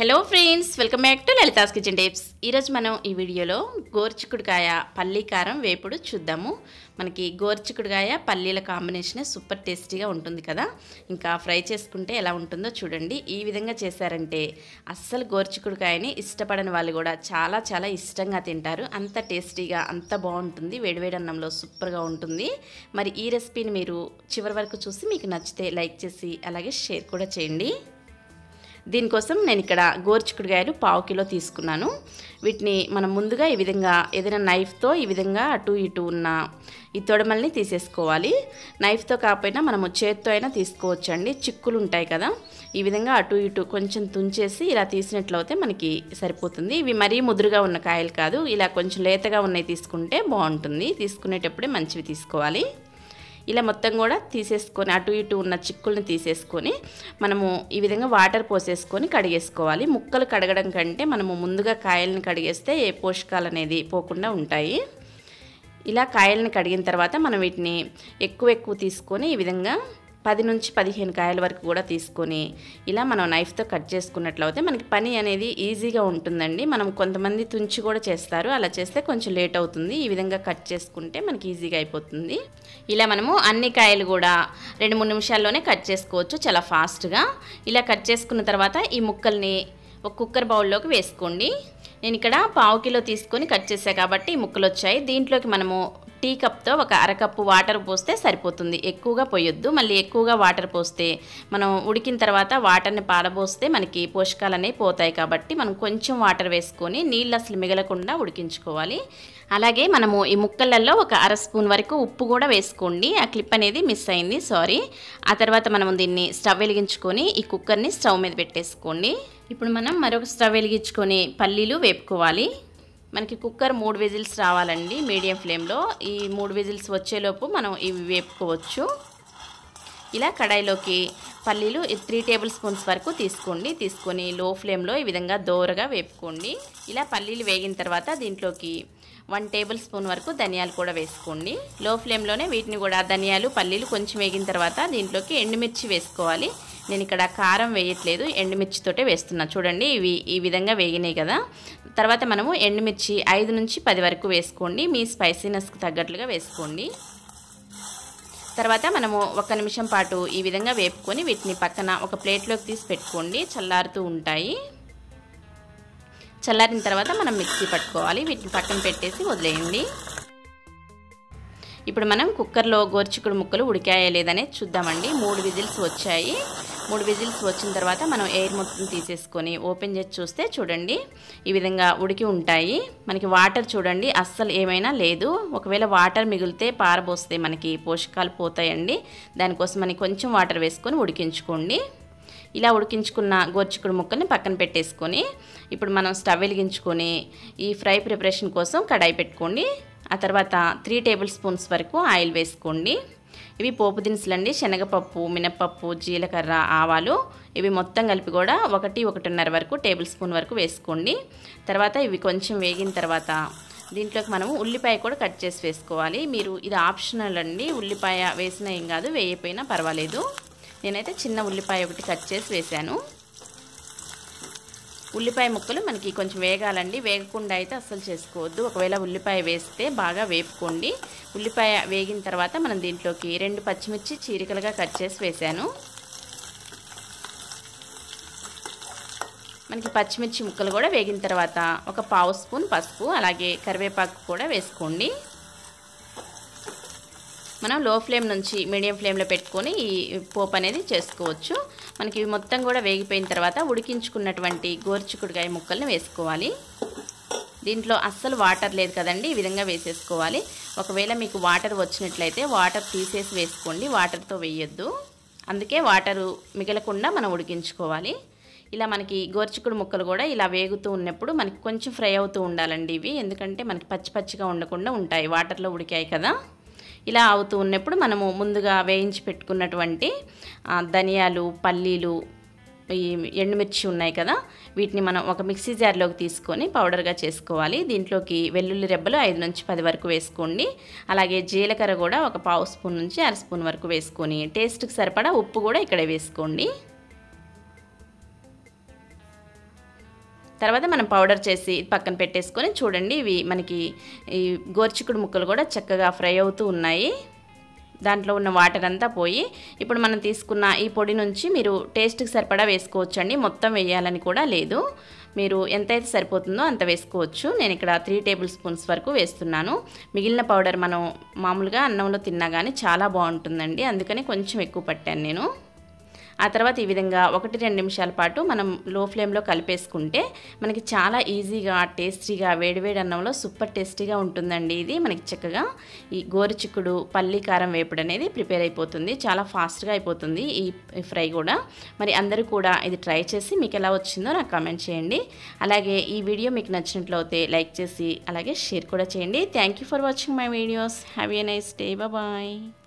hello friends welcome back to Lalitha's Kitchen Tips ఈరోజు మనం ఈ వీడియోలో గోర్చికుడికాయ పల్లీ కారం వేపుడు చూద్దాము మనకి గోర్చికుడికాయ పల్లీల కాంబినేషన్ సూపర్ టేస్టీగా ఉంటుంది కదా ఇంకా ఫ్రై చేసుకుంటే ఎలా ఉంటుందో చూడండి ఈ విధంగా చేశారంటే అస్సలు గోర్చికుడికాయని ఇష్టపడని వాళ్ళు కూడా చాలా చాలా ఇష్టంగా తింటారు అంత టేస్టీగా అంత బాగుంటుంది వేడివేడి అన్నంలో సూపర్గా ఉంటుంది మరి ఈ రెసిపీని మీరు చివరి వరకు చూసి మీకు నచ్చితే లైక్ చేసి అలాగే షేర్ కూడా చేయండి దీనికోసం నేను ఇక్కడ గోరుచిక్కుడుకాయలు పావు కిలో తీసుకున్నాను వీటిని మనం ముందుగా ఈ విధంగా ఏదైనా నైఫ్తో ఈ విధంగా అటు ఇటు ఉన్న ఈ తొడమల్ని తీసేసుకోవాలి నైఫ్తో కాకపోయినా మనము చేత్తో అయినా తీసుకోవచ్చండి చిక్కులు ఉంటాయి కదా ఈ విధంగా అటు ఇటు కొంచెం తుంచేసి ఇలా తీసినట్లయితే మనకి సరిపోతుంది ఇవి మరీ ముదురుగా ఉన్న కాయలు కాదు ఇలా కొంచెం లేతగా ఉన్నవి తీసుకుంటే బాగుంటుంది తీసుకునేటప్పుడే మంచివి తీసుకోవాలి ఇలా మొత్తం కూడా తీసేసుకొని అటు ఇటు ఉన్న చిక్కుల్ని తీసేసుకొని మనము ఈ విధంగా వాటర్ పోసేసుకొని కడిగేసుకోవాలి ముక్కలు కడగడం కంటే మనము ముందుగా కాయలను కడిగేస్తే ఏ పోషకాలు అనేది పోకుండా ఉంటాయి ఇలా కాయలను కడిగిన తర్వాత మనం వీటిని ఎక్కువ ఎక్కువ తీసుకొని ఈ విధంగా పది నుంచి పదిహేను కాయల వరకు కూడా తీసుకొని ఇలా మనం నైఫ్తో కట్ చేసుకున్నట్లయితే మనకి పని అనేది ఈజీగా ఉంటుందండి మనం కొంతమంది తుంచి కూడా చేస్తారు అలా చేస్తే కొంచెం లేట్ అవుతుంది ఈ విధంగా కట్ చేసుకుంటే మనకి ఈజీగా అయిపోతుంది ఇలా మనము అన్ని కాయలు కూడా రెండు మూడు నిమిషాల్లోనే కట్ చేసుకోవచ్చు చాలా ఫాస్ట్గా ఇలా కట్ చేసుకున్న తర్వాత ఈ ముక్కల్ని ఒక కుక్కర్ బౌల్లోకి వేసుకోండి నేను ఇక్కడ పావు కిలో తీసుకొని కట్ చేసాను కాబట్టి ఈ ముక్కలు వచ్చాయి దీంట్లోకి మనము టీ కప్తో ఒక అరకప్పు వాటర్ పోస్తే సరిపోతుంది ఎక్కువగా పోయొద్దు మళ్ళీ ఎక్కువగా వాటర్ పోస్తే మనం ఉడికిన తర్వాత వాటర్ని పాలపోస్తే మనకి పోషకాలు అనేవి పోతాయి కాబట్టి మనం కొంచెం వాటర్ వేసుకొని నీళ్ళు అసలు మిగలకుండా ఉడికించుకోవాలి అలాగే మనము ఈ ముక్కలలో ఒక అర స్పూన్ వరకు ఉప్పు కూడా వేసుకోండి ఆ క్లిప్ అనేది మిస్ అయింది సారీ ఆ తర్వాత మనం దీన్ని స్టవ్ వెలిగించుకొని ఈ కుక్కర్ని స్టవ్ మీద పెట్టేసుకోండి ఇప్పుడు మనం మరొక స్టవ్ వెలిగించుకొని పల్లీలు వేపుకోవాలి మనకి కుక్కర్ మూడు విజిల్స్ రావాలండి మీడియం ఫ్లేమ్లో ఈ మూడు విజిల్స్ వచ్చేలోపు మనం ఇవి వేపుకోవచ్చు ఇలా కడాయిలోకి పల్లీలు త్రీ టేబుల్ స్పూన్స్ వరకు తీసుకోండి తీసుకొని లో ఫ్లేమ్లో ఈ విధంగా దోరగా వేపుకోండి ఇలా పల్లీలు వేగిన తర్వాత దీంట్లోకి వన్ టేబుల్ స్పూన్ వరకు ధనియాలు కూడా వేసుకోండి లో ఫ్లేమ్లోనే వీటిని కూడా ధనియాలు పల్లీలు కొంచెం వేగిన తర్వాత దీంట్లోకి ఎండుమిర్చి వేసుకోవాలి నేను ఇక్కడ కారం వేయట్లేదు ఎండుమిర్చితోటే వేస్తున్నా చూడండి ఇవి ఈ విధంగా వేగినాయి కదా తర్వాత మనము ఎండుమిర్చి ఐదు నుంచి పది వరకు వేసుకోండి మీ స్పైసీనెస్కి తగ్గట్లుగా వేసుకోండి తర్వాత మనము ఒక నిమిషం పాటు ఈ విధంగా వేపుకొని వీటిని పక్కన ఒక ప్లేట్లోకి తీసి పెట్టుకోండి చల్లారుతూ ఉంటాయి చల్లారిన తర్వాత మనం మిక్సీ పట్టుకోవాలి వీటిని పక్కన పెట్టేసి వదిలేయండి ఇప్పుడు మనం కుక్కర్లో గోర్చుకుడు ముక్కలు ఉడికాయా లేదనే చూద్దామండి మూడు విజిల్స్ వచ్చాయి మూడు విజిల్స్ వచ్చిన తర్వాత మనం ఎయిర్ మొత్తం తీసేసుకొని ఓపెన్ చేసి చూస్తే చూడండి ఈ విధంగా ఉడికి ఉంటాయి మనకి వాటర్ చూడండి అస్సలు ఏమైనా లేదు ఒకవేళ వాటర్ మిగిలితే పారబోస్తే మనకి పోషకాలు పోతాయండి దానికోసం మనకి కొంచెం వాటర్ వేసుకొని ఉడికించుకోండి ఇలా ఉడికించుకున్న గోర్చికుడు ముక్కల్ని పక్కన పెట్టేసుకొని ఇప్పుడు మనం స్టవ్ వెలిగించుకొని ఈ ఫ్రై ప్రిపరేషన్ కోసం కడాయి పెట్టుకోండి ఆ తర్వాత త్రీ టేబుల్ స్పూన్స్ వరకు ఆయిల్ వేసుకోండి ఇవి పోపు దినుసులు అండి శనగపప్పు మినపప్పు జీలకర్ర ఆవాలు ఇవి మొత్తం కలిపి కూడా ఒకటి ఒకటిన్నర వరకు టేబుల్ స్పూన్ వరకు వేసుకోండి తర్వాత ఇవి కొంచెం వేగిన తర్వాత దీంట్లోకి మనము ఉల్లిపాయ కూడా కట్ చేసి వేసుకోవాలి మీరు ఇది ఆప్షనల్ అండి ఉల్లిపాయ వేసినా ఏం కాదు వేయపోయినా పర్వాలేదు నేనైతే చిన్న ఉల్లిపాయ ఒకటి కట్ చేసి వేశాను ఉల్లిపాయ ముక్కలు మనకి కొంచెం వేగాలండి వేగకుండా అయితే అస్సలు చేసుకోవద్దు ఒకవేళ ఉల్లిపాయ వేస్తే బాగా వేపుకోండి ఉల్లిపాయ వేగిన తర్వాత మనం దీంట్లోకి రెండు పచ్చిమిర్చి చీరికలుగా కట్ చేసి వేశాను మనకి పచ్చిమిర్చి ముక్కలు కూడా వేగిన తర్వాత ఒక పావు స్పూన్ పసుపు అలాగే కరివేపాకు కూడా వేసుకోండి మనం లో ఫ్లేమ్ నుంచి మీడియం ఫ్లేమ్లో పెట్టుకొని ఈ పోపు అనేది చేసుకోవచ్చు మనకి మొత్తం కూడా వేగిపోయిన తర్వాత ఉడికించుకున్నటువంటి గోరుచిక్కుడుకాయ ముక్కల్ని వేసుకోవాలి దీంట్లో అస్సలు వాటర్ లేదు కదండి ఈ విధంగా వేసేసుకోవాలి ఒకవేళ మీకు వాటర్ వచ్చినట్లయితే వాటర్ తీసేసి వేసుకోండి వాటర్తో వేయొద్దు అందుకే వాటరు మిగలకుండా మనం ఉడికించుకోవాలి ఇలా మనకి గోర్చికుడు ముక్కలు కూడా ఇలా వేగుతూ ఉన్నప్పుడు మనకి కొంచెం ఫ్రై అవుతూ ఉండాలండి ఇవి ఎందుకంటే మనకి పచ్చి పచ్చిగా ఉండకుండా ఉంటాయి వాటర్లో ఉడికాయి కదా ఇలా అవుతూ ఉన్నప్పుడు మనము ముందుగా వేయించి పెట్టుకున్నటువంటి ధనియాలు పల్లీలు ఈ ఎండుమిర్చి ఉన్నాయి కదా వీటిని మనం ఒక మిక్సీ జార్లోకి తీసుకొని పౌడర్గా చేసుకోవాలి దీంట్లోకి వెల్లుల్లి రెబ్బలు ఐదు నుంచి పది వరకు వేసుకోండి అలాగే జీలకర్ర కూడా ఒక పావు స్పూన్ నుంచి అర స్పూన్ వరకు వేసుకొని టేస్ట్కి సరిపడా ఉప్పు కూడా ఇక్కడ వేసుకోండి తర్వాత మనం పౌడర్ చేసి పక్కన పెట్టేసుకొని చూడండి ఇవి మనకి ఈ గోర్చికుడు ముక్కలు కూడా చక్కగా ఫ్రై అవుతూ ఉన్నాయి దాంట్లో ఉన్న వాటర్ అంతా పోయి ఇప్పుడు మనం తీసుకున్న ఈ పొడి నుంచి మీరు టేస్ట్కి సరిపడా వేసుకోవచ్చండి మొత్తం వేయాలని కూడా లేదు మీరు ఎంతైతే సరిపోతుందో అంత వేసుకోవచ్చు నేను ఇక్కడ త్రీ టేబుల్ స్పూన్స్ వరకు వేస్తున్నాను మిగిలిన పౌడర్ మనం మామూలుగా అన్నంలో తిన్నా కానీ చాలా బాగుంటుందండి అందుకని కొంచెం ఎక్కువ పట్టాను నేను ఆ తర్వాత ఈ విధంగా ఒకటి రెండు నిమిషాల పాటు మనం లో ఫ్లేమ్లో కలిపేసుకుంటే మనకి చాలా ఈజీగా టేస్టీగా వేడివేడి అన్నంలో సూపర్ టేస్టీగా ఉంటుందండి ఇది మనకి చక్కగా ఈ గోరుచిక్కుడు పల్లి కారం వేపుడు అనేది ప్రిపేర్ అయిపోతుంది చాలా ఫాస్ట్గా అయిపోతుంది ఈ ఫ్రై కూడా మరి అందరూ కూడా ఇది ట్రై చేసి మీకు ఎలా వచ్చిందో నాకు కామెంట్ చేయండి అలాగే ఈ వీడియో మీకు నచ్చినట్లయితే లైక్ చేసి అలాగే షేర్ కూడా చేయండి thank for watching my videos have a nice day bye